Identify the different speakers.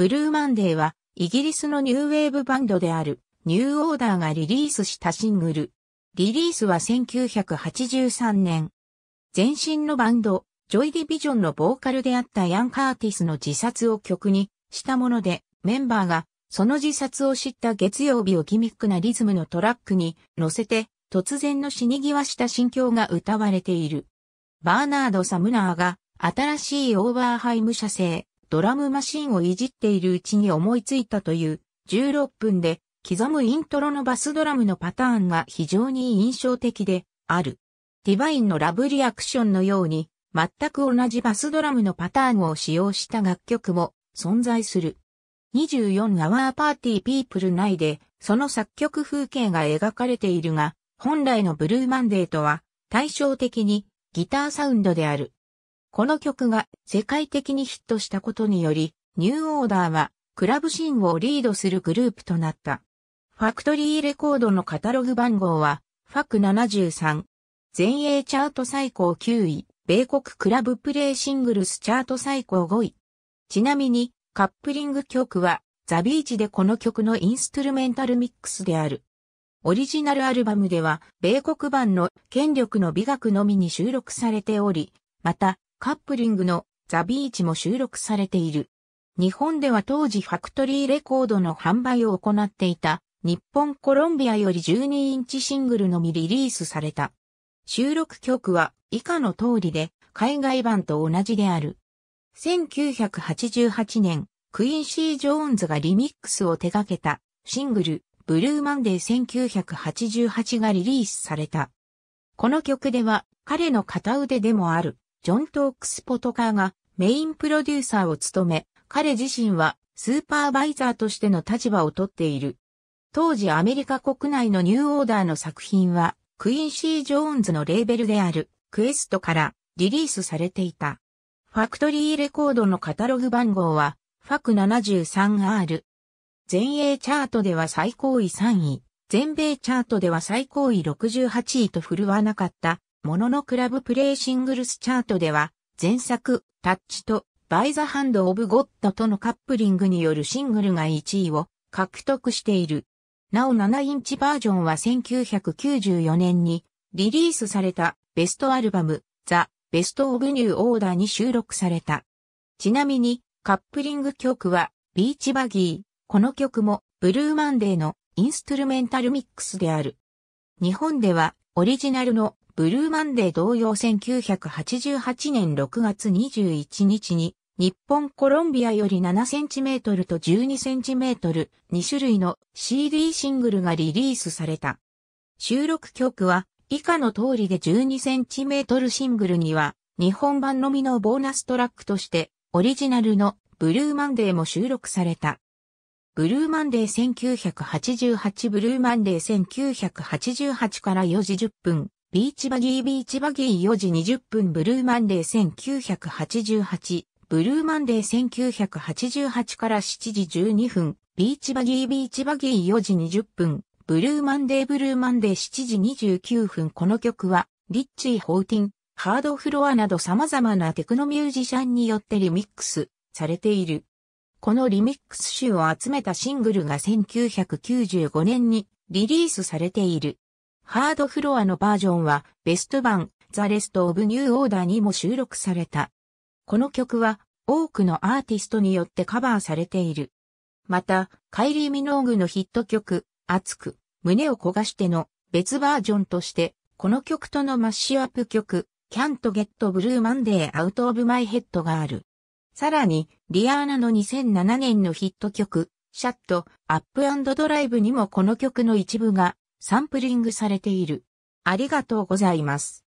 Speaker 1: ブルーマンデーは、イギリスのニューウェーブバンドである、ニューオーダーがリリースしたシングル。リリースは1983年。前身のバンド、ジョイディビジョンのボーカルであったヤン・カーティスの自殺を曲にしたもので、メンバーがその自殺を知った月曜日をギミックなリズムのトラックに乗せて、突然の死に際した心境が歌われている。バーナード・サムナーが新しいオーバーハイム社製、ドラムマシンをいじっているうちに思いついたという16分で刻むイントロのバスドラムのパターンが非常に印象的である。ディバインのラブリアクションのように全く同じバスドラムのパターンを使用した楽曲も存在する。24アワーパーティーピープル内でその作曲風景が描かれているが、本来のブルーマンデーとは対照的にギターサウンドである。この曲が世界的にヒットしたことにより、ニューオーダーはクラブシーンをリードするグループとなった。ファクトリーレコードのカタログ番号は、ファク73。全英チャート最高9位、米国クラブプレイシングルスチャート最高5位。ちなみに、カップリング曲は、ザビーチでこの曲のインストゥルメンタルミックスである。オリジナルアルバムでは、米国版の権力の美学のみに収録されており、また、カップリングのザ・ビーチも収録されている。日本では当時ファクトリーレコードの販売を行っていた日本コロンビアより12インチシングルのみリリースされた。収録曲は以下の通りで海外版と同じである。1988年、クインシー・ジョーンズがリミックスを手掛けたシングルブルーマンデー1988がリリースされた。この曲では彼の片腕でもあるジョン・トークス・ポトカーがメインプロデューサーを務め、彼自身はスーパーバイザーとしての立場をとっている。当時アメリカ国内のニューオーダーの作品は、クインシー・ジョーンズのレーベルであるクエストからリリースされていた。ファクトリーレコードのカタログ番号は、ファク 73R。全英チャートでは最高位3位、全米チャートでは最高位68位と振るわなかったもののクラブプレイシングルスチャートでは、前作、タッチと、バイザハンドオブゴッドとのカップリングによるシングルが1位を獲得している。なお7インチバージョンは1994年にリリースされたベストアルバム、ザ・ベスト・オブ・ニュー・オーダーに収録された。ちなみに、カップリング曲は、ビーチバギー。この曲も、ブルーマンデーのインストゥルメンタルミックスである。日本では、オリジナルのブルーマンデー同様1988年6月21日に、日本コロンビアより7センチメートルと12センチメートル2種類の CD シングルがリリースされた。収録曲は以下の通りで12センチメートルシングルには日本版のみのボーナストラックとしてオリジナルのブルーマンデーも収録された。ブルーマンデー1988ブルーマンデー1988から4時10分ビーチバギービーチバギー4時20分ブルーマンデー1988ブルーマンデー1988から7時12分ビーチバギービーチバギー4時20分ブルーマンデーブルーマンデー7時29分この曲はリッチー・ホーティン、ハードフロアなど様々なテクノミュージシャンによってリミックスされている。このリミックス集を集めたシングルが1995年にリリースされている。ハードフロアのバージョンはベスト版ザ・レスト・オブ・ニュー・オーダーにも収録された。この曲は多くのアーティストによってカバーされている。また、カイリー・ミノーグのヒット曲、熱く、胸を焦がしての別バージョンとして、この曲とのマッシュアップ曲、Can't Get Blue Monday Out of My Head がある。さらに、リアーナの2007年のヒット曲、シャット、アップドライブにもこの曲の一部がサンプリングされている。ありがとうございます。